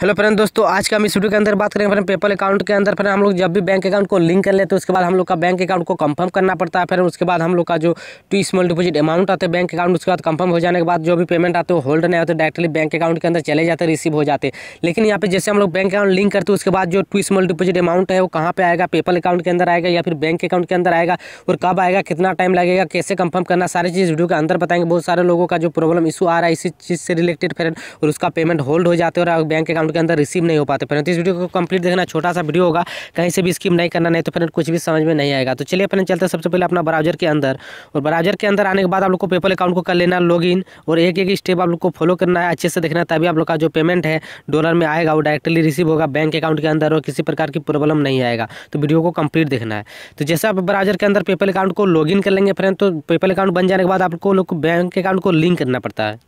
hello friend दोस्तों आज का हम इस वीडियो के अंदर बात करेंगे फ्रेंड पेपल अकाउंट के अंदर फिर हम लोग जब भी बैंक अकाउंट को लिंक कर लेते हैं उसके बाद हम लोग का बैंक अकाउंट को कंफर्म करना पड़ता है फिर उसके बाद हम लोग का जो टू स्मॉल डिपोजिट अमाउंट आते हैं बैंक अकाउंट उसके बाद कंफर्म हो जाने के बाद जो भी पेमेंट आते हो होल्ड नहीं होते डायरेक्टली बैंक अकाउंट के अंदर चले जाते रिसीव हो जाते लेकिन यहाँ पर जैसे हम लोग बैंक अकाउंट लिंक करते हैं उसके बाद जो टू स्मॉल डिपोजिट अमाउंट है वो कहाँ पर आएगा पेपल अकाउंट के अंदर आएगा या फिर बैंक अकाउंट के अंदर आएगा और कब आएगा कितना टाइम लगेगा कैसे कंफर्म करना सारी चीज़ वीडियो के अंदर बताएंगे बहुत सारे लोगों का जो प्रॉब्लम इशू आ रहा है इसी चीज़ से रिलेटेड फिर और उसका पेमेंट होल्ड हो जाते हैं और बैंक अकाउंट अकाउंट के अंदर रिसीव नहीं हो पाते फ्रेंड इस वीडियो को कंप्लीट देखना छोटा सा वीडियो होगा कहीं से भी स्कीम नहीं करना नहीं तो फ्रेंड कुछ भी समझ में नहीं आएगा तो चलिए फ्रेंड चलते सबसे पहले अपना ब्राउजर के अंदर और ब्राउजर के अंदर आने के बाद आप लोग को पेपल अकाउंट को कर लेना इन और एक एक स्टेप आप लोग को फॉलो करना है अच्छे से देखना है तभी आप लोग का जो पेमेंट है डॉलर में आएगा वो डायरेक्टली रिसीव होगा बैंक अकाउंट के अंदर और किसी प्रकार की प्रॉब्लम नहीं आएगा तो वीडियो को कंप्लीट देखना है तो जैसे आप ब्राउजर के अंदर पेपल अकाउंट को लॉगिन कर लेंगे फ्रेंड तो पेपल अकाउंट बन जाने के बाद आप लोग को बैंक अकाउंट को लिंक करना पड़ता है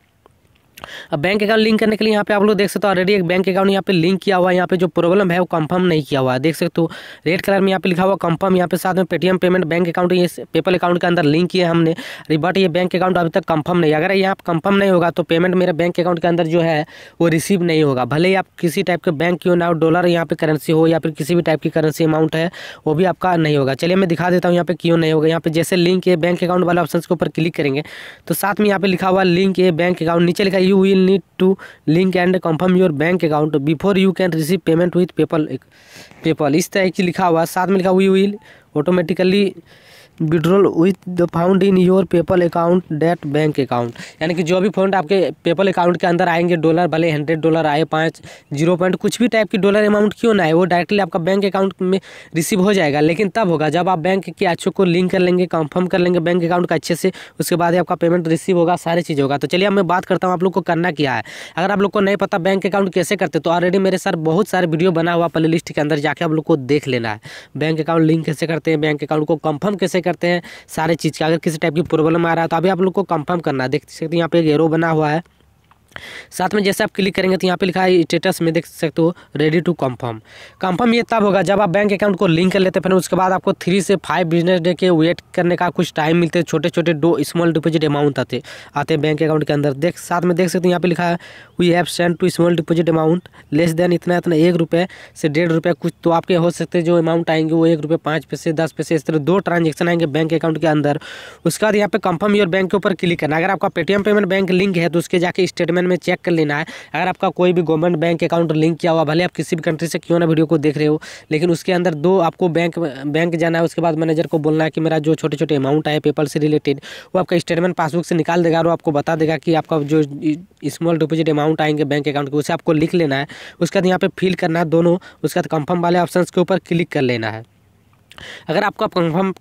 अब बैंक अकाउंट लिंक करने के लिए यहाँ पे आप लोग देख सकते हो ऑलरेडी एक बैंक अकाउंट यहाँ पे लिंक किया हुआ है यहाँ पे जो प्रॉब्लम है वो कंफर्म नहीं किया हुआ है देख सकते हो रेड कलर में यहाँ पे लिखा हुआ कंफर्म यहाँ पे साथ में पेटीएम पेमेंट बैंक अकाउंट ये पेपल अकाउंट के अंदर लिंक किया हमने बट ये बैंक अकाउंट अभी तक कंफर्म नहीं अगर यहाँ कंफर्म नहीं होगा तो पेमेंट मेरे बैंक अकाउंट के अंदर जो है वो रिसीव नहीं होगा भले ही आप किसी टाइप के बैंक क्यों ना हो डॉलर यहाँ पे करेंसी हो या फिर किसी भी टाइप की करेंसी अमाउंट है वो भी आपका नहीं होगा चलिए मैं दिखा देता हूँ यहाँ पे क्यों नहीं होगा यहाँ पे जैसे लिंक ये बैंक अकाउंट वाले ऑप्शन के ऊपर क्लिक करेंगे तो साथ में यहाँ पे लिखा हुआ लिंक ये बैंक अकाउंट नीचे लिखा you will need to link and confirm your bank account before you can receive payment with PayPal PayPal इस तरह की लिखा हुआ साथ में लिखा we will automatically withdrawal with the found in your PayPal account that bank account यानी कि जो भी फंड आपके पेपल अकाउंट के अंदर आएंगे डॉलर भले हंड्रेड डॉलर आए पाँच जीरो पॉइंट कुछ भी टाइप की डॉलर अमाउंट क्यों ना आए वो डायरेक्टली आपका बैंक अकाउंट में रिसीव हो जाएगा लेकिन तब होगा जब आप बैंक के अच्छों को लिंक कर लेंगे कंफर्म कर लेंगे बैंक अकाउंट का अच्छे से उसके बाद आपका पेमेंट रिसीव होगा सारी चीज़ होगा तो चलिए अब मैं बात करता हूँ आप लोग को करना क्या है अगर आप लोग को नहीं पता बैंक अकाउंट कैसे करते तो ऑलरेडी मेरे सर बहुत सारे वीडियो बना हुआ प्ले लिस्ट के अंदर जाके आप लोग को देख लेना है बैंक अकाउंट लिंक कैसे करते हैं बैंक अकाउंट को कंफर्म कैसे करते हैं सारे चीज़ का अगर किसी टाइप की प्रॉब्लम आ रहा है तो अभी आप लोग को कंफर्म करना है देख सकते हैं यहाँ पे एक एरो बना हुआ है साथ में जैसे आप क्लिक करेंगे तो यहाँ पे लिखा है स्टेटस में देख सकते हो रेडी टू कंफर्म कंफर्म ये तब होगा जब आप बैंक अकाउंट को लिंक कर लेते हैं फिर उसके बाद आपको थ्री से फाइव बिजनेस डे के वेट करने का कुछ टाइम मिलते हैं छोटे छोटे डो स्मॉल डिपोजिट अमाउंट आते आते हैं बैंक अकाउंट के अंदर देख साथ में देख सकते हो यहाँ पे लिखा है we have send two small deposit amount less than इतना इतना एक रुपये से डेढ़ रुपये कुछ तो आपके हो सकते जो अमाउंट आएंगे वो एक रुपये पाँच पैसे दस पैसे इस तरह दो ट्रांजेक्शन आएंगे बैंक अकाउंट के अंदर उसके बाद यहाँ पे कंफर्म योर बैंक के ऊपर क्लिक करना अगर आपका पेटीएम पेमेंट बैंक लिंक है तो उसके जाके स्टेटमेंट में चेक कर लेना है अगर आपका कोई भी गवर्नमेंट बैंक अकाउंट लिंक किया हुआ भले आप किसी भी कंट्री से क्यों ना वीडियो को देख रहे हो लेकिन उसके अंदर दो आपको बैंक बैंक जाना है उसके बाद मैनेजर को बोलना है कि मेरा जो छोटे छोटे अमाउंट आए पेपर से रिलेटेड वो आपका स्टेटमेंट पासबुक से निकाल देगा और आपको बता देगा कि आपका जो स्मॉल डिपोजिट अमाउंट आएंगे बैंक अकाउंट के उसे आपको लिख लेना है उसके बाद यहाँ पर फिल करना है दोनों उसके बाद कंफर्म वाले ऑप्शन के ऊपर क्लिक कर लेना है अगर आपका कंफर्म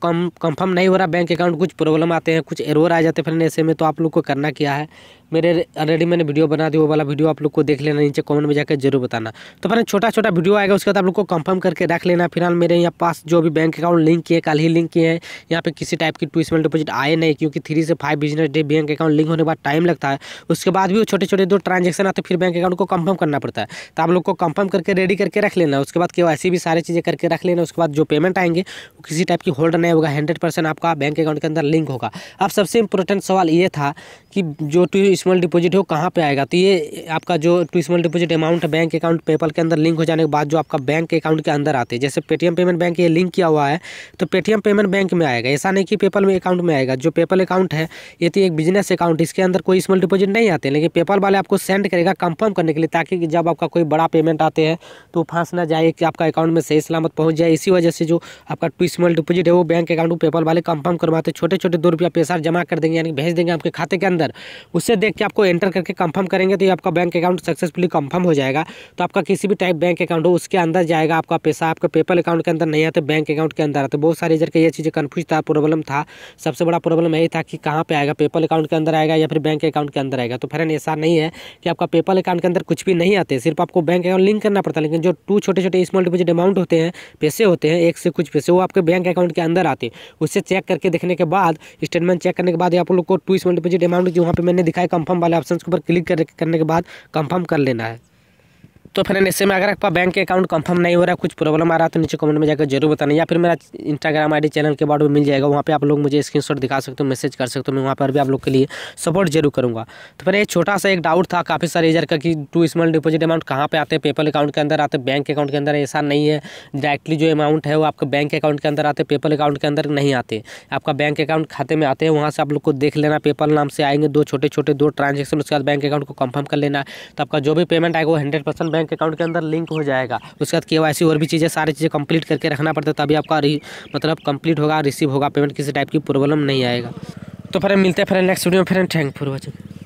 कंफर्म नहीं हो रहा बैंक अकाउंट कुछ प्रॉब्लम आते हैं कुछ एरोर आ जाते हैं फिर ऐसे में तो आप लोग को करना क्या है मेरे ऑलरेडी मैंने वीडियो बना दी वो वाला वीडियो आप लोग को देख लेना नीचे कमेंट में जाकर जरूर बताना तो फिर छोटा छोटा वीडियो आएगा उसके बाद आप लोग को कंफर्म करके रख लेना फिलहाल मेरे यहाँ पास जो भी बैंक अकाउंट लिंक किए कल ही लिंक किए हैं यहाँ पे किसी टाइप की ट्विस्टमेंट डिपोजिट आए नहीं क्योंकि थ्री से five business day bank account link होने के बाद टाइम लगता है उसके बाद भी वो छोटे छोटे दो ट्रांजेक्शन आते फिर बैंक अकाउंट को कंफर्म करना पड़ता है तो आप लोग को कंफर्म करके रेडी करके रख लेना उसके बाद क्यों ऐसी भी सारी चीज़ें करके रख लेना उसके बाद जो पेमेंट आएंगे वो किसी टाइप की होल्ड नहीं होगा हंड्रेड आपका बैंक अकाउंट के अंदर लिंक होगा अब सबसे इंपॉर्टेंट सवाल ये था कि जो स्मॉल डिपॉजिट है वो कहाँ पे आएगा तो ये आपका जो ट्विस्मल डिपॉजिट अमाउंट है बैंक अकाउंट पेपल के अंदर लिंक हो जाने के बाद जो आपका बैंक अकाउंट के अंदर आते हैं जैसे पेटीएम पेमेंट बैंक ये लिंक किया हुआ है तो पेटीएम पेमेंट बैंक में आएगा ऐसा नहीं कि पेपल में अकाउंट में आएगा जो पेपल अकाउंट है ये तो एक बिजनेस अकाउंट इसके अंदर कोई स्मॉल डिपॉजिट नहीं आते लेकिन पेपल वाले आपको सेंड करेगा कंफर्म करने के लिए ताकि जब आपका कोई बड़ा पेमेंट आते हैं तो फंस ना जाए कि आपका अकाउंट में सही सलामत पहुँच जाए इसी वजह से जो आपका टू स्मॉल डिपॉजिट है वो बैंक अकाउंट पेपल वाले कंफर्म करवाते छोटे छोटे दो रुपया पैसा जमा कर देंगे यानी भेज देंगे आपके खाते के अंदर उससे देख के आपको एंटर करके कंफर्म करेंगे तो ये आपका बैंक अकाउंट सक्सेसफुली कंफर्म हो जाएगा तो आपका किसी भी टाइप बैंक अकाउंट हो उसके अंदर जाएगा आपका पैसा आपका पेपल अकाउंट के अंदर नहीं आते बैंक अकाउंट के अंदर आते बहुत सारे इधर के ये चीज़ें कन्फ्यूज था प्रॉब्लम था सबसे बड़ा प्रॉब्लम यही था कि कहाँ पर आएगा पेपल अकाउंट के अंदर आएगा या फिर बैंक अकाउंट के अंदर आएगा तो फिर ऐसा नहीं है कि आपका पेपल अकाउंट के अंदर कुछ भी नहीं आते सिर्फ आपको बैंक अकाउंट लिंक करना पड़ता है लेकिन जो टू छोटे छोटे स्मॉल डिपोजिट अमाउंट होते हैं पैसे होते हैं एक से कुछ पैसे वो आपके बैंक अकाउंट के अंदर आते उससे चेक करके देखने के बाद स्टेटमेंट चेक करने के बाद आप लोग को टू स्मॉल डिपोजिट अमाउंट जो वहाँ पर मैंने दिखाया कंफर्म वाले ऑप्शन के ऊपर क्लिक करने के बाद कंफर्म कर लेना है तो फिर ऐसे में अगर आपका बैंक अकाउंट कंफर्म नहीं हो रहा है कुछ प्रॉब्लम आ रहा है तो नीचे कमेंट में जाकर जरूर बताना या फिर मेरा इंस्टाग्राम आईडी चैनल के बाद में मिल जाएगा वहाँ पे आप लोग मुझे स्क्रीनशॉट दिखा सकते हो मैसेज कर सकते हो मैं वहाँ पर भी आप लोग के लिए सपोर्ट जरूर करूँगा तो फिर एक छोटा सा एक डाउट था काफ़ी सारे यूजर का कि टू स्मॉल डिपोजिट अमाउंट कहाँ पर आते हैं पेपल अकाउंट के अंदर आते बैंक अकाउंट के अंदर ऐसा नहीं है डायरेक्टली जो अमाउंट है वो आपके बैंक अकाउंट के अंदर आते पेपल अकाउंट के अंदर नहीं आते आपका बैंक अकाउंट खाते में आते हैं वहाँ से आप लोग को देख लेना पेपल नाम से आएंगे दो छोटे छोटे दो ट्रांजेक्शन उसके बाद बैंक अकाउंट को कंफर्म कर लेना तो आपका जो भी पेमेंट आएगा वो हंड्रेड बैंक अकाउंट के अंदर लिंक हो जाएगा उसके बाद के और भी चीज़ें सारी चीज़ें कंप्लीट करके रखना पड़ता है तभी आपका मतलब कंप्लीट होगा रिसीव होगा पेमेंट किसी टाइप की प्रॉब्लम नहीं आएगा तो फिर मिलते हैं फिर नेक्स्ट वीडियो में फिर थैंक फॉर वॉचिंग